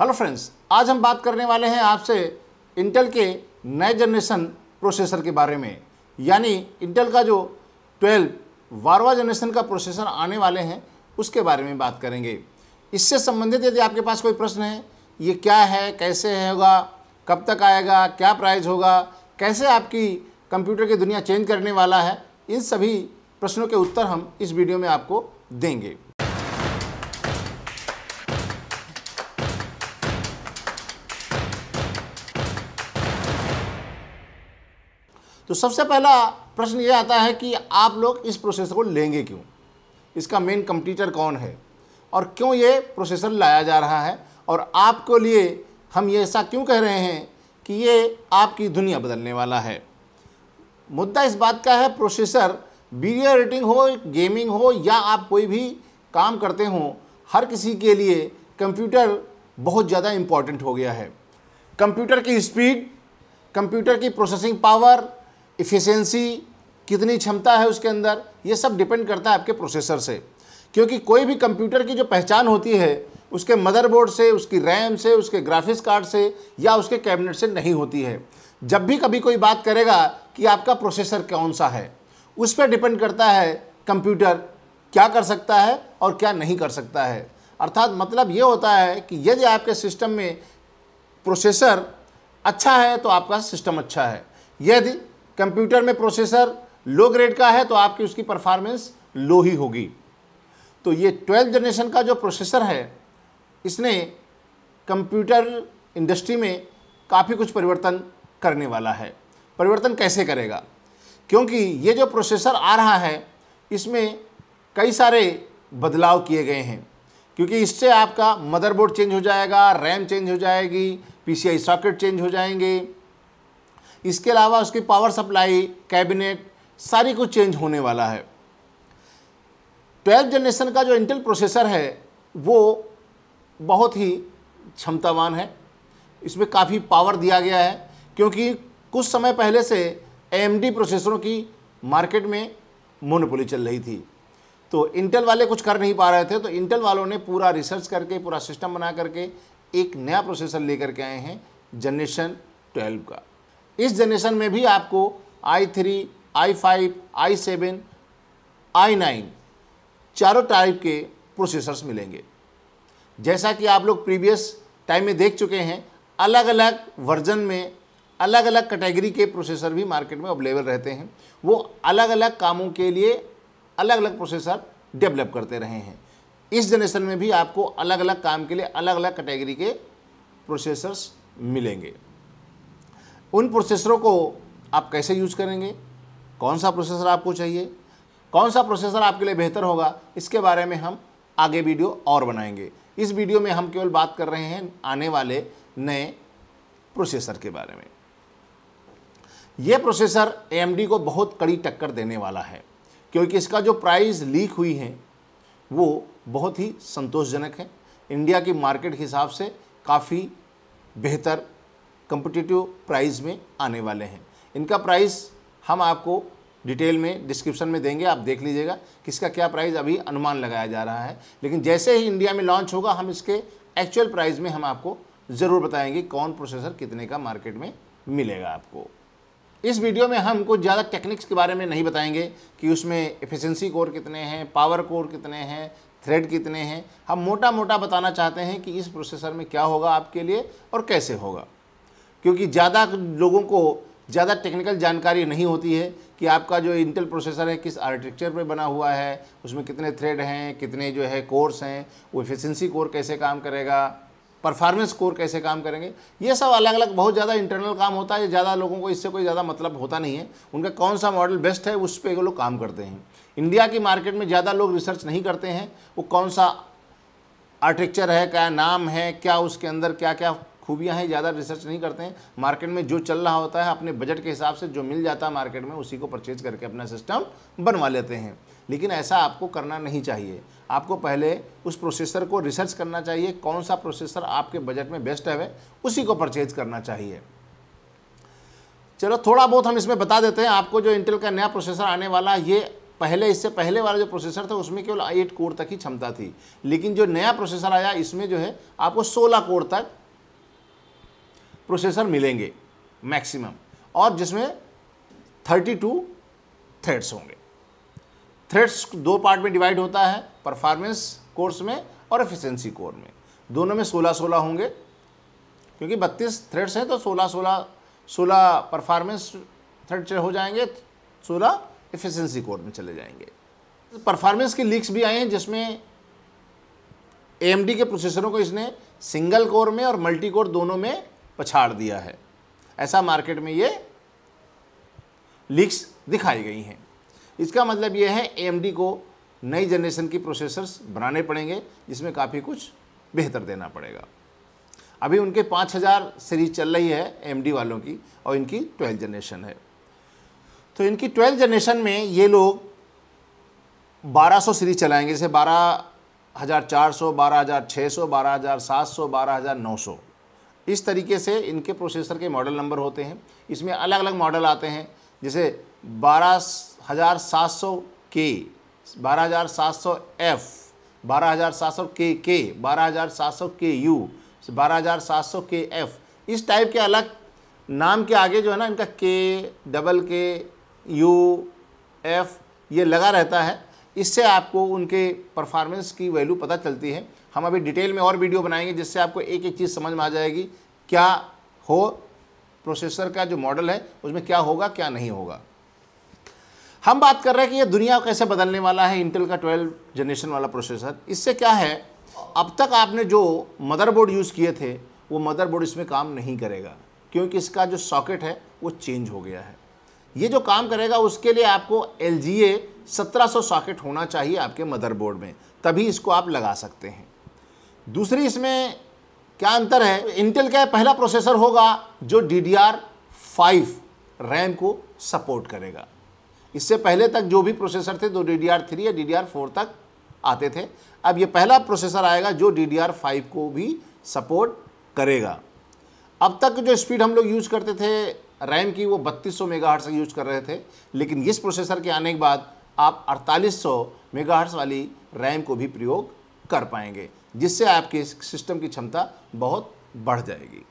hello friends आज हम बात करने वाले हैं आपसे इंटेल के नए जनरेशन प्रोसेसर के बारे में यानी इंटेल का जो 12 बारवा जनरेशन का प्रोसेसर आने वाले हैं उसके बारे में बात करेंगे इससे संबंधित यदि आपके पास कोई प्रश्न है ये क्या है कैसे होगा कब तक आएगा क्या प्राइस होगा कैसे आपकी कंप्यूटर की दुनिया चेंज करने वाला है इन सभी प्रश्नों के उत्तर हम इस वीडियो में आपको देंगे तो सबसे पहला प्रश्न ये आता है कि आप लोग इस प्रोसेसर को लेंगे क्यों इसका मेन कंप्यूटर कौन है और क्यों ये प्रोसेसर लाया जा रहा है और आपको लिए हम ये ऐसा क्यों कह रहे हैं कि ये आपकी दुनिया बदलने वाला है मुद्दा इस बात का है प्रोसेसर वीडियो एडिटिंग हो गेमिंग हो या आप कोई भी काम करते हो हर किसी के लिए कंप्यूटर बहुत ज़्यादा इम्पॉर्टेंट हो गया है कंप्यूटर की स्पीड कंप्यूटर की प्रोसेसिंग पावर इफ़िशेंसी कितनी क्षमता है उसके अंदर ये सब डिपेंड करता है आपके प्रोसेसर से क्योंकि कोई भी कंप्यूटर की जो पहचान होती है उसके मदरबोर्ड से उसकी रैम से उसके ग्राफिक्स कार्ड से या उसके कैबिनेट से नहीं होती है जब भी कभी कोई बात करेगा कि आपका प्रोसेसर कौन सा है उस पर डिपेंड करता है कंप्यूटर क्या कर सकता है और क्या नहीं कर सकता है अर्थात मतलब ये होता है कि यदि आपके सिस्टम में प्रोसेसर अच्छा है तो आपका सिस्टम अच्छा है यदि कंप्यूटर में प्रोसेसर लो ग्रेड का है तो आपकी उसकी परफॉर्मेंस लो ही होगी तो ये ट्वेल्थ जनरेशन का जो प्रोसेसर है इसने कंप्यूटर इंडस्ट्री में काफ़ी कुछ परिवर्तन करने वाला है परिवर्तन कैसे करेगा क्योंकि ये जो प्रोसेसर आ रहा है इसमें कई सारे बदलाव किए गए हैं क्योंकि इससे आपका मदरबोर्ड चेंज हो जाएगा रैम चेंज हो जाएगी पीसीआई सॉकेट चेंज हो जाएंगे इसके अलावा उसकी पावर सप्लाई कैबिनेट सारी कुछ चेंज होने वाला है ट्वेल्थ जनरेशन का जो इंटेल प्रोसेसर है वो बहुत ही क्षमतावान है इसमें काफ़ी पावर दिया गया है क्योंकि कुछ समय पहले से एम प्रोसेसरों की मार्केट में मोनोपोली चल रही थी तो इंटेल वाले कुछ कर नहीं पा रहे थे तो इंटेल वालों ने पूरा रिसर्च करके पूरा सिस्टम बना करके एक नया प्रोसेसर लेकर के आए हैं जनरेशन 12 का इस जनरेशन में भी आपको i three i five i seven i nine चारों टाइप के प्रोसेसर्स मिलेंगे जैसा कि आप लोग प्रीवियस टाइम में देख चुके हैं अलग अलग वर्जन में अलग अलग कैटेगरी के प्रोसेसर भी मार्केट में अवेलेबल रहते हैं वो अलग अलग कामों के लिए अलग अलग प्रोसेसर डेवलप करते रहे हैं इस जनरेशन में भी आपको अलग अलग काम के लिए अलग अलग कैटेगरी के प्रोसेसर्स मिलेंगे उन प्रोसेसरों को आप कैसे यूज करेंगे कौन सा प्रोसेसर आपको चाहिए कौन सा प्रोसेसर आपके लिए बेहतर होगा इसके बारे में हम आगे वीडियो और बनाएंगे इस वीडियो में हम केवल बात कर रहे हैं आने वाले नए प्रोसेसर के बारे में ये प्रोसेसर ए को बहुत कड़ी टक्कर देने वाला है क्योंकि इसका जो प्राइस लीक हुई है वो बहुत ही संतोषजनक है इंडिया की मार्केट के हिसाब से काफ़ी बेहतर कम्पिटिटिव प्राइस में आने वाले हैं इनका प्राइस हम आपको डिटेल में डिस्क्रिप्शन में देंगे आप देख लीजिएगा किसका क्या प्राइस अभी अनुमान लगाया जा रहा है लेकिन जैसे ही इंडिया में लॉन्च होगा हम इसके एक्चुअल प्राइस में हम आपको ज़रूर बताएंगे कौन प्रोसेसर कितने का मार्केट में मिलेगा आपको इस वीडियो में हम कुछ ज़्यादा टेक्निक्स के बारे में नहीं बताएंगे कि उसमें एफिशिएंसी कोर कितने हैं पावर कोर कितने हैं थ्रेड कितने हैं हम मोटा मोटा बताना चाहते हैं कि इस प्रोसेसर में क्या होगा आपके लिए और कैसे होगा क्योंकि ज़्यादा लोगों को ज़्यादा टेक्निकल जानकारी नहीं होती है कि आपका जो इंटेल प्रोसेसर है किस आर्किटेक्चर पे बना हुआ है उसमें कितने थ्रेड हैं कितने जो है कोर्स हैं वो एफिशिएंसी कोर कैसे काम करेगा परफॉर्मेंस कोर कैसे काम करेंगे ये सब अलग अलग बहुत ज़्यादा इंटरनल काम होता है ज़्यादा लोगों को इससे कोई ज़्यादा मतलब होता नहीं है उनका कौन सा मॉडल बेस्ट है उस पर लोग काम करते हैं इंडिया की मार्केट में ज़्यादा लोग रिसर्च नहीं करते हैं वो कौन सा आर्किटेक्चर है क्या नाम है क्या उसके अंदर क्या क्या खूबियाँ हैं ज़्यादा रिसर्च नहीं करते हैं मार्केट में जो चल रहा होता है अपने बजट के हिसाब से जो मिल जाता है मार्केट में उसी को परचेज करके अपना सिस्टम बनवा लेते हैं लेकिन ऐसा आपको करना नहीं चाहिए आपको पहले उस प्रोसेसर को रिसर्च करना चाहिए कौन सा प्रोसेसर आपके बजट में बेस्ट है उसी को परचेज करना चाहिए चलो थोड़ा बहुत हम इसमें बता देते हैं आपको जो इंटेल का नया प्रोसेसर आने वाला है ये पहले इससे पहले वाला जो प्रोसेसर था उसमें केवल आई एट कोर तक ही क्षमता थी लेकिन जो नया प्रोसेसर आया इसमें जो है आपको सोलह कोर तक प्रोसेसर मिलेंगे मैक्सिमम और जिसमें 32 थ्रेड्स होंगे थ्रेड्स दो पार्ट में डिवाइड होता है परफॉर्मेंस कोर्स में और एफिशिएंसी कोर में दोनों में 16-16 होंगे क्योंकि 32 थ्रेड्स हैं तो 16-16 16 परफॉर्मेंस थ्रेड हो जाएंगे 16 एफिशिएंसी कोर में चले जाएंगे परफॉर्मेंस की लीक्स भी आए हैं जिसमें ए के प्रोसेसरों को इसने सिंगल कोर में और मल्टी कोर दोनों में पछाड़ दिया है ऐसा मार्केट में ये लीक्स दिखाई गई हैं इसका मतलब ये है ए को नई जनरेशन की प्रोसेसर्स बनाने पड़ेंगे जिसमें काफ़ी कुछ बेहतर देना पड़ेगा अभी उनके 5000 सीरीज चल रही है एम वालों की और इनकी ट्वेल्थ जनरेशन है तो इनकी ट्वेल्थ जनरेशन में ये लोग 1200 सीरीज चलाएंगे जैसे बारह हज़ार चार सौ बारह हज़ार छः सौ बारह हज़ार सात सौ बारह हज़ार नौ सौ इस तरीके से इनके प्रोसेसर के मॉडल नंबर होते हैं इसमें अलग अलग मॉडल आते हैं जैसे बारह हज़ार सात सौ के बारह हज़ार सात सौ एफ़ बारह हज़ार सात सौ के के बारह हज़ार सात सौ के यू बारह हज़ार सात सौ के एफ़ इस टाइप के अलग नाम के आगे जो है ना इनका के डबल के यू एफ़ ये लगा रहता है इससे आपको उनके परफॉर्मेंस की वैल्यू पता चलती है हम अभी डिटेल में और वीडियो बनाएंगे जिससे आपको एक एक चीज़ समझ में आ जाएगी क्या हो प्रोसेसर का जो मॉडल है उसमें क्या होगा क्या नहीं होगा हम बात कर रहे हैं कि ये दुनिया कैसे बदलने वाला है इंटेल का ट्वेल्व जनरेशन वाला प्रोसेसर इससे क्या है अब तक आपने जो मदरबोर्ड यूज़ किए थे वो मदरबोर्ड इसमें काम नहीं करेगा क्योंकि इसका जो सॉकेट है वो चेंज हो गया है ये जो काम करेगा उसके लिए आपको एल जी ए सत्रह सॉकेट होना चाहिए आपके मदरबोर्ड में तभी इसको आप लगा सकते हैं दूसरी इसमें क्या अंतर है इंटेल का पहला प्रोसेसर होगा जो D D R five RAM को सपोर्ट करेगा इससे पहले तक जो भी प्रोसेसर थे तो डी डी आर थ्री या डी डी आर फोर तक आते थे अब ये पहला प्रोसेसर आएगा जो डी डी आर फाइव को भी सपोर्ट करेगा अब तक जो स्पीड हम लोग यूज़ करते थे रैम की वो बत्तीस सौ मेगा हर्ट्स यूज कर रहे थे लेकिन इस प्रोसेसर के आने के बाद आप अड़तालीस सौ मेगा हर्ट्स वाली रैम को भी प्रयोग कर पाएंगे जिससे आपके सिस्टम की क्षमता बहुत बढ़ जाएगी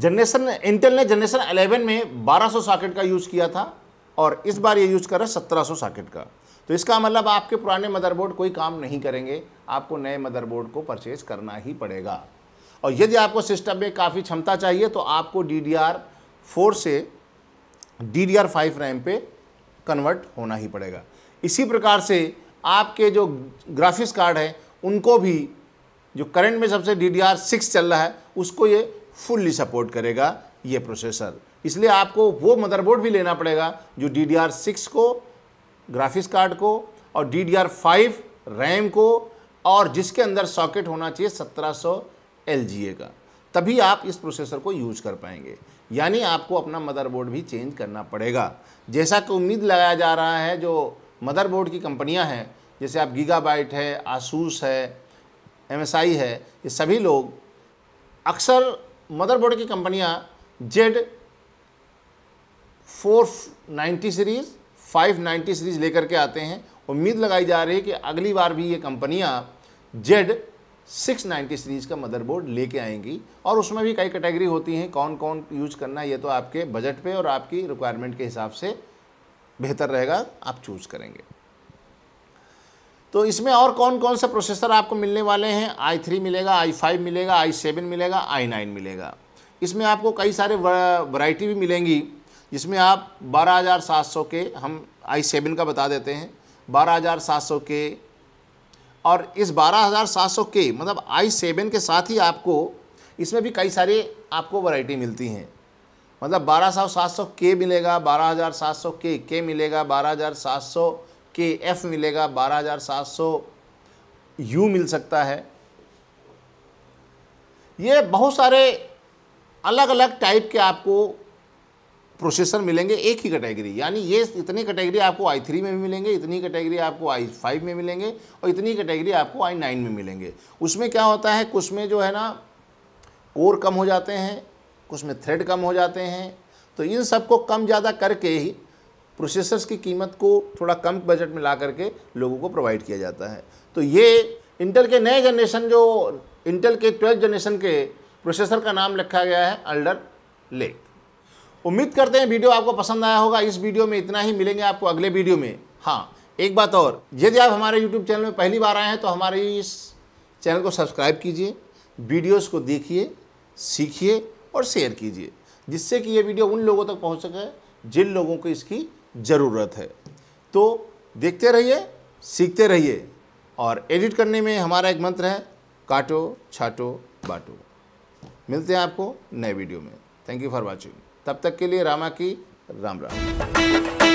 जनरेशन इंटेल ने जनरेशन 11 में 1200 सॉकेट का यूज़ किया था और इस बार ये यूज़ कर रहा है सौ सॉकेट का तो इसका मतलब आपके पुराने मदरबोर्ड कोई काम नहीं करेंगे आपको नए मदरबोर्ड को परचेज करना ही पड़ेगा और यदि आपको सिस्टम में काफ़ी क्षमता चाहिए तो आपको डी डी आर फोर से D D R five RAM पे कन्वर्ट होना ही पड़ेगा इसी प्रकार से आपके जो ग्राफिक्स कार्ड हैं उनको भी जो करंट में सबसे डी डी आर सिक्स चल रहा है उसको ये फुल्ली सपोर्ट करेगा ये प्रोसेसर इसलिए आपको वो मदरबोर्ड भी लेना पड़ेगा जो डी डी आर सिक्स को ग्राफिक्स कार्ड को और D D R five RAM को और जिसके अंदर सॉकेट होना चाहिए सत्रह सौ एल का तभी आप इस प्रोसेसर को यूज कर पाएंगे यानी आपको अपना मदरबोर्ड भी चेंज करना पड़ेगा जैसा कि उम्मीद लगाया जा रहा है जो मदरबोर्ड की कंपनियां हैं जैसे आप गीगाबाइट है आसूस है एम है ये सभी लोग अक्सर मदरबोर्ड की कंपनियां Z four ninety series five ninety series लेकर के आते हैं उम्मीद लगाई जा रही है कि अगली बार भी ये कंपनियां जेड सिक्स नाइन्टी सीरीज़ का मदरबोर्ड लेके आएंगी और उसमें भी कई कैटेगरी होती हैं कौन कौन यूज़ करना है ये तो आपके बजट पे और आपकी रिक्वायरमेंट के हिसाब से बेहतर रहेगा आप चूज़ करेंगे तो इसमें और कौन कौन सा प्रोसेसर आपको मिलने वाले हैं आई थ्री मिलेगा आई फाइव मिलेगा आई सेवन मिलेगा आई नाइन मिलेगा इसमें आपको कई सारे वरायटी भी मिलेंगी जिसमें आप बारह हज़ार सात सौ के हम आई सेवन का बता देते हैं बारह हज़ार सात सौ के और इस 12700 के मतलब आई सेवन के साथ ही आपको इसमें भी कई सारे आपको वैरायटी मिलती हैं मतलब बारह सौ सात सौ के मिलेगा बारह हज़ार सात सौ के के मिलेगा बारह हज़ार सात सौ के एफ़ मिलेगा बारह हज़ार सात सौ यू मिल सकता है ये बहुत सारे अलग अलग टाइप के आपको प्रोसेसर मिलेंगे एक ही कैटेगरी यानी ये इतनी कैटेगरी आपको आई थ्री में भी मिलेंगे इतनी कैटेगरी आपको आई फाइव में मिलेंगे और इतनी कैटेगरी आपको आई नाइन में मिलेंगे उसमें क्या होता है कुछ में जो है ना कोर कम हो जाते हैं कुछ में थ्रेड कम हो जाते हैं तो इन सब को कम ज़्यादा करके ही प्रोसेसर्स की कीमत को थोड़ा कम बजट में ला करके लोगों को प्रोवाइड किया जाता है तो ये इंटेल के नए जनरेशन जो इंटेल के ट्वेल्थ जनरेशन के प्रोसेसर का नाम रखा गया है अल्डर लेक उम्मीद करते हैं वीडियो आपको पसंद आया होगा इस वीडियो में इतना ही मिलेंगे आपको अगले वीडियो में हाँ एक बात और यदि आप हमारे यूट्यूब चैनल में पहली बार आए हैं तो हमारे इस चैनल को सब्सक्राइब कीजिए वीडियोस को देखिए सीखिए और शेयर कीजिए जिससे कि ये वीडियो उन लोगों तक पहुंच सके जिन लोगों को इसकी ज़रूरत है तो देखते रहिए सीखते रहिए और एडिट करने में हमारा एक मंत्र है काटो छाटो बाटो मिलते हैं आपको नए वीडियो में थैंक यू फॉर वॉचिंग तब तक के लिए रामा की राम राम